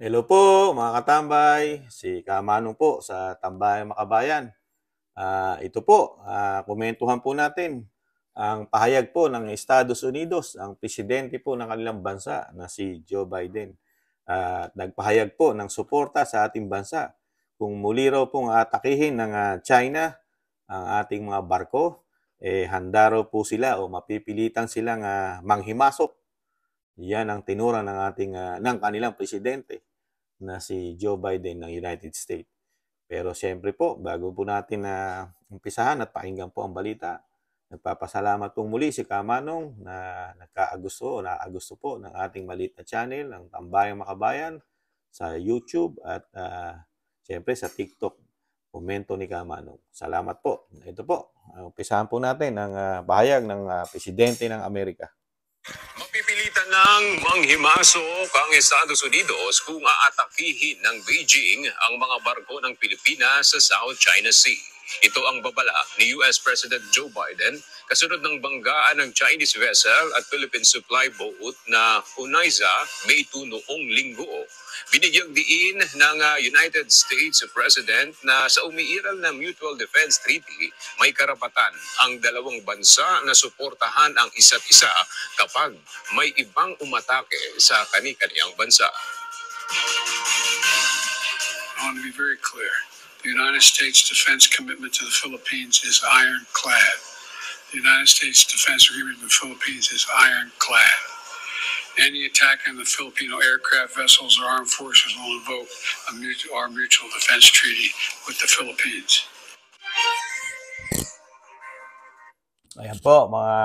Hello po mga katambay, si Kamanong po sa Tambayan Makabayan. Uh, ito po, uh, ah, komentuhan po natin ang pahayag po ng Estados Unidos, ang presidente po ng kanilang bansa na si Joe Biden. Ah, at uh, nagpahayag po ng suporta sa ating bansa kung muli raw pong atakihin ng uh, China ang ating mga barko, eh handa raw po sila o mapipilitan silang uh, manghimasok. Yan ang tinura ng ating uh, ng kanilang presidente na si Joe Biden ng United States. Pero siyempre po, bago po natin na umpisahan at pakinggan po ang balita, nagpapasalamat po muli si Kamanong na nagkaagusto o naagusto po ng ating maliit na channel, ang Tambayang Makabayan, sa YouTube at uh, siyempre sa TikTok. Komento ni Kamanong. Salamat po. Ito po, umpisahan po natin ang uh, ah, bahayag ng uh, Presidente ng Amerika. Napilitan ng manghimasok ang Estados Unidos kung aatakihin ng Beijing ang mga barko ng Pilipinas sa South China Sea. Ito ang babala ni US President Joe Biden Kasunod ng banggaan ng Chinese vessel at Philippine supply boat na Hunayza May 2 noong linggo. Binigyang diin ng ah, United States President na sa umiiral na Mutual Defense Treaty, may karapatan ang dalawang bansa na suportahan ang isa't isa kapag may ibang umatake sa kani-kaniyang bansa. I want to be very clear. The United States defense commitment to the Philippines is ironclad the United States defense agreement with the Philippines is ironclad. Any attack on the Filipino aircraft, vessels, or armed forces will invoke a mutual, our mutual defense treaty with the Philippines. Ayan po mga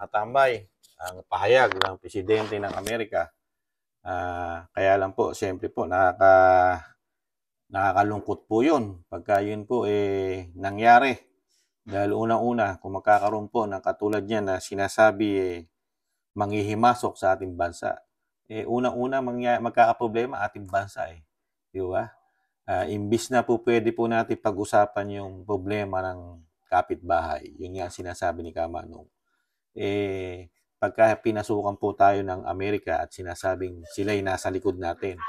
katambay, ang pahayag ng presidente ng Amerika. Uh, kaya lang po, siyempre po, nakaka, nakakalungkot po yun. Pagka yun po eh, nangyari dahil unang-una, kung magkakaroon po ng katulad niya na sinasabi eh, manghihimasok sa ating bansa, eh unang-una mangya- magkakaproblema ating bansa eh. Di ba? Uh, imbis na po pwede po natin pag-usapan yung problema ng kapitbahay, yun nga sinasabi ni Kamanong. Eh, pagka pinasukan po tayo ng Amerika at sinasabing sila'y nasa likod natin,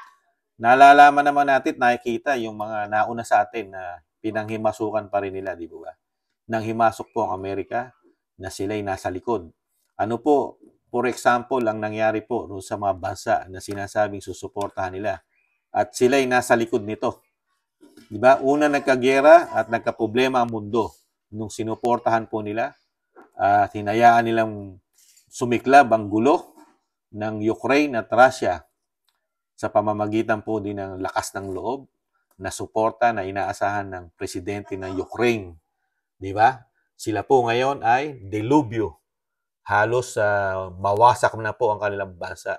nalalaman naman natin, nakikita yung mga nauna sa atin na pinanghimasukan pa rin nila, di ba? nang himasok po ang Amerika na sila'y nasa likod. Ano po, for example, ang nangyari po no, sa mga bansa na sinasabing susuportahan nila at sila'y nasa likod nito. Di ba? Una nagkagera at nagkaproblema ang mundo nung sinuportahan po nila at hinayaan nilang sumiklab ang gulo ng Ukraine at Russia sa pamamagitan po din ng lakas ng loob na suporta na inaasahan ng presidente ng Ukraine Di ba? Sila po ngayon ay delubyo. Halos uh, mawasak na po ang kanilang bansa.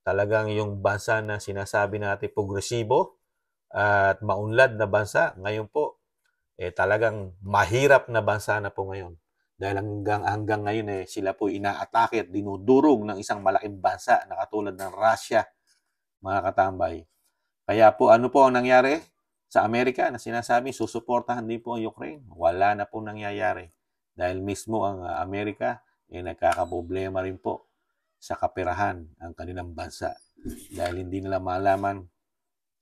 Talagang yung bansa na sinasabi natin progresibo at maunlad na bansa, ngayon po, eh, talagang mahirap na bansa na po ngayon. Dahil hanggang, hanggang ngayon eh, sila po inaatake at dinudurog ng isang malaking bansa na katulad ng Russia, mga katambay. Kaya po ano po ang nangyari? sa Amerika na sinasabi susuportahan din po ang Ukraine. Wala na po nangyayari dahil mismo ang ah, Amerika ay eh, nagkakaproblema rin po sa kapirahan ang kanilang bansa dahil hindi nila malaman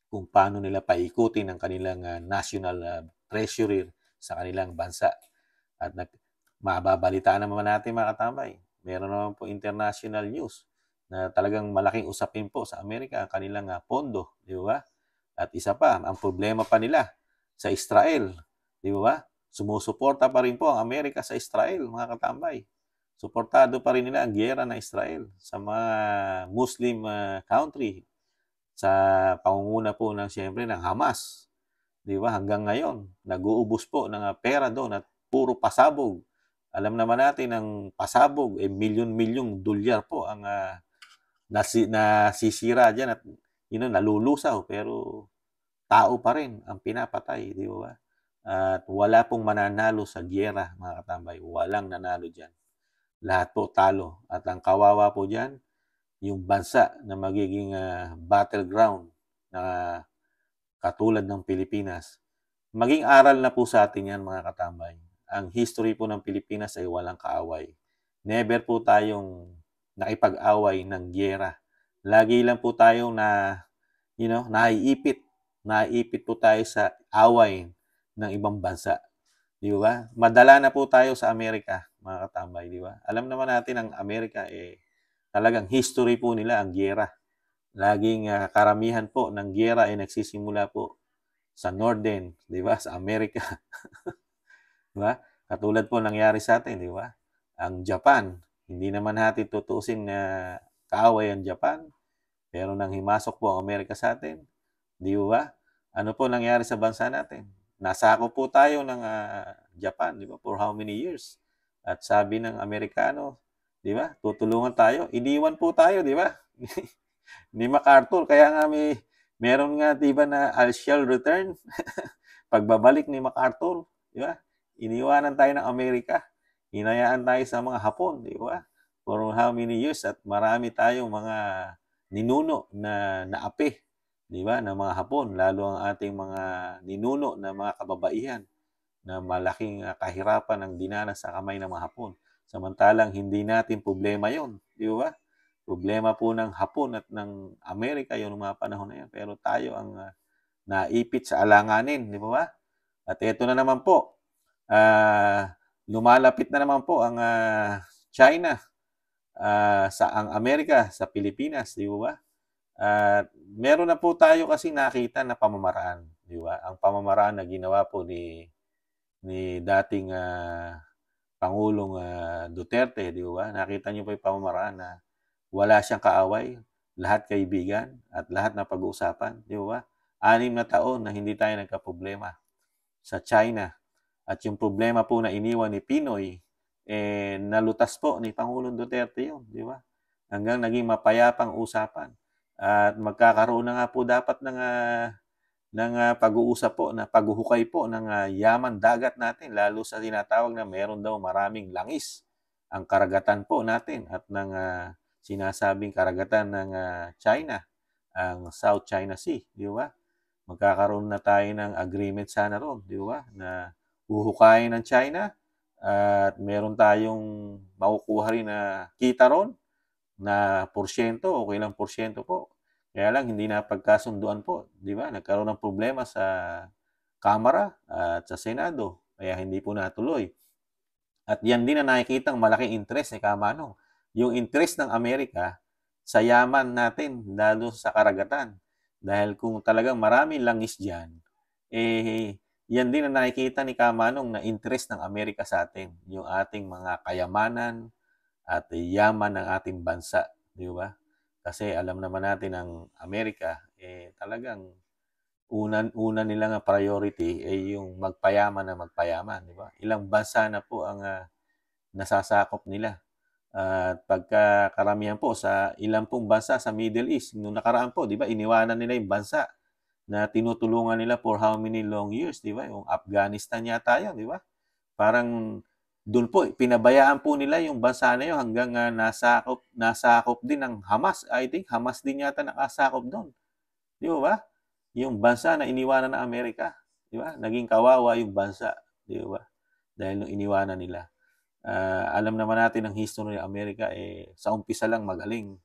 kung paano nila paikutin ang kanilang uh, national uh, treasury sa kanilang bansa. At nag mababalitaan naman natin mga katambay. Meron naman po international news na talagang malaking usapin po sa Amerika ang kanilang uh, pondo, di ba? At isa pa, ang problema pa nila sa Israel, di ba? Sumusuporta pa rin po ang Amerika sa Israel, mga katambay. Suportado pa rin nila ang gyera ng Israel sa mga Muslim ah, country sa pangunguna po ng siyempre ng Hamas. Di ba? Hanggang ngayon, naguubos po ng ah, pera doon at puro pasabog. Alam naman natin ang pasabog, eh, milyon-milyong dolyar po ang uh, nasi, nasisira dyan at you know, nalulusaw. Pero tao pa rin ang pinapatay, di ba? At wala pong mananalo sa gyera, mga katambay. Walang nanalo dyan. Lahat po talo. At ang kawawa po dyan, yung bansa na magiging uh, battleground na uh, katulad ng Pilipinas. Maging aral na po sa atin yan mga katambay. Ang history po ng Pilipinas ay walang kaaway. Never po tayong nakipag-away ng gyera. Lagi lang po tayong na you know, naiipit naipit po tayo sa away ng ibang bansa. Di ba? Madala na po tayo sa Amerika, mga katambay, di ba? Alam naman natin ang Amerika, eh, talagang history po nila ang gyera. Laging uh, karamihan po ng gyera ay nagsisimula po sa Northern, di ba? Sa Amerika. di ba? Katulad po nangyari sa atin, di ba? Ang Japan, hindi naman natin tutusin na kaaway ang Japan, pero nang himasok po ang Amerika sa atin, Di ba? Ano po nangyari sa bansa natin? Nasako po tayo ng uh, Japan, di ba? For how many years? At sabi ng Amerikano, di ba? Tutulungan tayo. Iniwan po tayo, di ba? ni MacArthur. Kaya nga may, meron nga, di ba, na I shall return. Pagbabalik ni MacArthur, di ba? Iniwanan tayo ng Amerika. Hinayaan tayo sa mga Hapon, di ba? For how many years at marami tayong mga ninuno na naapi di ba, ng mga Hapon, lalo ang ating mga ninuno na mga kababaihan na malaking ah, kahirapan ang dinanas sa kamay ng mga Hapon. Samantalang hindi natin problema yon, di ba? Problema po ng Hapon at ng Amerika yon mga panahon na yan. Pero tayo ang uh, naipit sa alanganin, di ba? At ito na naman po, uh, lumalapit na naman po ang uh, China uh, sa ang Amerika sa Pilipinas, di ba? At meron na po tayo kasi nakita na pamamaraan, di ba? Ang pamamaraan na ginawa po ni ni dating uh, Pangulong uh, Duterte, di ba? Nakita niyo po 'yung pamamaraan na wala siyang kaaway, lahat kaibigan at lahat na pag-uusapan, di ba? Anim na taon na hindi tayo nagka-problema sa China. At 'yung problema po na iniwan ni Pinoy eh nalutas po ni Pangulong Duterte 'yon, di ba? Hanggang naging mapayapang usapan at magkakaroon na nga po dapat ng, ah, ng uh, pag-uusap po, na paghuhukay po ng uh, yaman dagat natin, lalo sa tinatawag na meron daw maraming langis ang karagatan po natin at ng uh, sinasabing karagatan ng uh, China, ang South China Sea, di ba? Magkakaroon na tayo ng agreement sana roon, di ba? Na huhukayin ng China at meron tayong makukuha rin na kita roon na porsyento, okay lang porsyento po, kaya lang, hindi na pagkasunduan po. Di ba? Nagkaroon ng problema sa Kamara at sa Senado. Kaya hindi po natuloy. At yan din na nakikita ang malaking interest ni Kamanong. Yung interest ng Amerika sa yaman natin, lalo sa karagatan. Dahil kung talagang marami langis dyan, eh, yan din na nakikita ni Kamanong na interest ng Amerika sa atin. Yung ating mga kayamanan at yaman ng ating bansa. Di ba? Kasi alam naman natin ang Amerika, eh, talagang unan una nila nga priority ay eh, yung magpayaman na magpayaman, di ba? Ilang bansa na po ang uh, nasasakop nila. At uh, pagka po sa ilang pong bansa sa Middle East, nung nakaraan po, di ba, iniwanan nila yung bansa na tinutulungan nila for how many long years, di ba? Yung Afghanistan yata yun, di ba? Parang doon po, eh, pinabayaan po nila yung bansa na yun hanggang uh, nasakop nasakop din ng Hamas. I think Hamas din yata nakasakop doon. Di ba Yung bansa na iniwanan ng Amerika. Di ba? Naging kawawa yung bansa. Di ba? Dahil nung iniwanan nila. Uh, alam naman natin ang history ng Amerika, eh, sa umpisa lang magaling.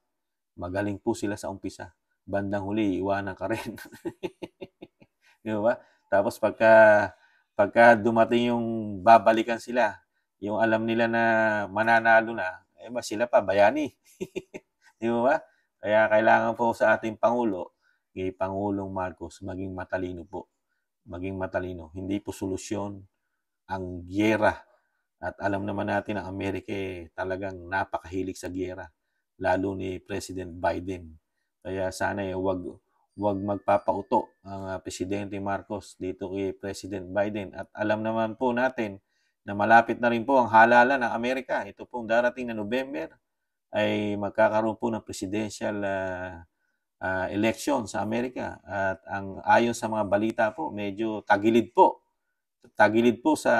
Magaling po sila sa umpisa. Bandang huli, iwanan ka rin. Di ba? Tapos pagka, pagka dumating yung babalikan sila, yung alam nila na mananalo na, eh diba? mas sila pa, bayani. Di ba ba? Kaya kailangan po sa ating Pangulo, kay Pangulong Marcos, maging matalino po. Maging matalino. Hindi po solusyon ang giyera. At alam naman natin ang Amerika eh, talagang napakahilig sa giyera. Lalo ni President Biden. Kaya sana eh, wag, wag magpapauto ang uh, Presidente Marcos dito kay President Biden. At alam naman po natin na malapit na rin po ang halalan ng Amerika. Ito pong darating na November ay magkakaroon po ng presidential uh, uh, election sa Amerika. At ang ayon sa mga balita po, medyo tagilid po. Tagilid po sa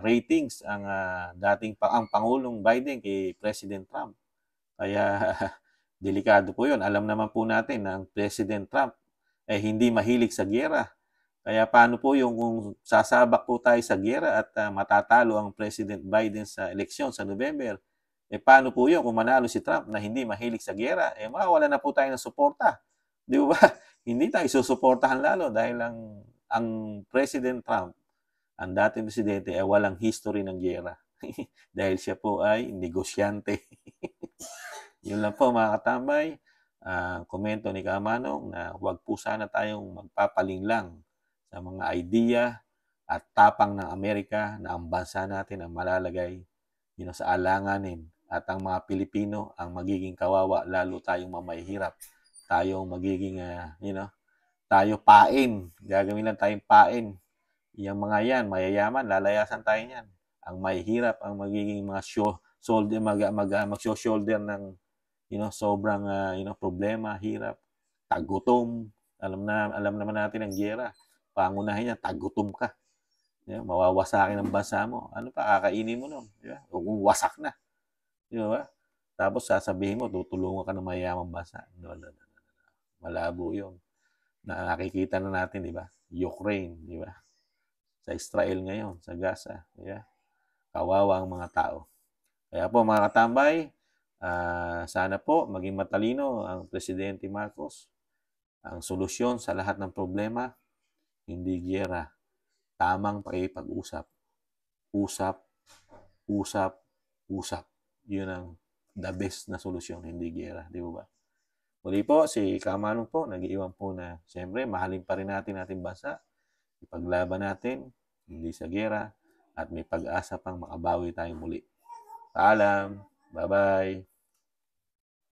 ratings ang uh, dating ang Pangulong Biden kay President Trump. Kaya delikado po 'yon. Alam naman po natin na ang President Trump ay hindi mahilig sa giyera. Kaya paano po yung kung sasabak po tayo sa gera at uh, matatalo ang President Biden sa eleksyon sa November, eh paano po yun kung manalo si Trump na hindi mahilig sa gera? Eh mawala na po tayo ng suporta. Di ba? hindi tayo susuportahan lalo dahil lang ang President Trump, ang dating presidente, ay eh, walang history ng gera. dahil siya po ay negosyante. Yun lang po mga katambay. Uh, komento ni Kamanong na huwag po sana tayong magpapaling lang sa mga idea at tapang ng Amerika na ang bansa natin ang malalagay you know, sa alanganin at ang mga Pilipino ang magiging kawawa lalo tayong mamahihirap tayong magiging uh, you know tayo pain gagawin lang tayong pain yung mga yan mayayaman lalayasan tayo niyan ang mahihirap ang magiging mga show shoulder mag mag mag-show shoulder ng you know sobrang uh, you know problema hirap tagutom alam na alam naman natin ang giyera pangunahin yan, tagutom ka. Yeah, mawawasakin ang basa mo. Ano pa, kakainin mo nun. Di ba? O na. Di ba? Tapos sasabihin mo, tutulungan ka ng mayamang bansa. No, no, no, no. Malabo yun. Na nakikita na natin, di ba? Ukraine, di ba? Sa Israel ngayon, sa Gaza, di ba? Kawawa ang mga tao. Kaya po mga katambay, uh, sana po maging matalino ang Presidente Marcos. Ang solusyon sa lahat ng problema hindi giyera. Tamang pakipag-usap. Usap, usap, usap. Yun ang the best na solusyon, hindi giyera. Di ba ba? Muli po, si Kamalong po, nag-iwan po na siyempre mahalin pa rin natin ating bansa. Ipaglaban natin, hindi sa giyera, at may pag-asa pang makabawi tayo muli. Paalam! Bye-bye!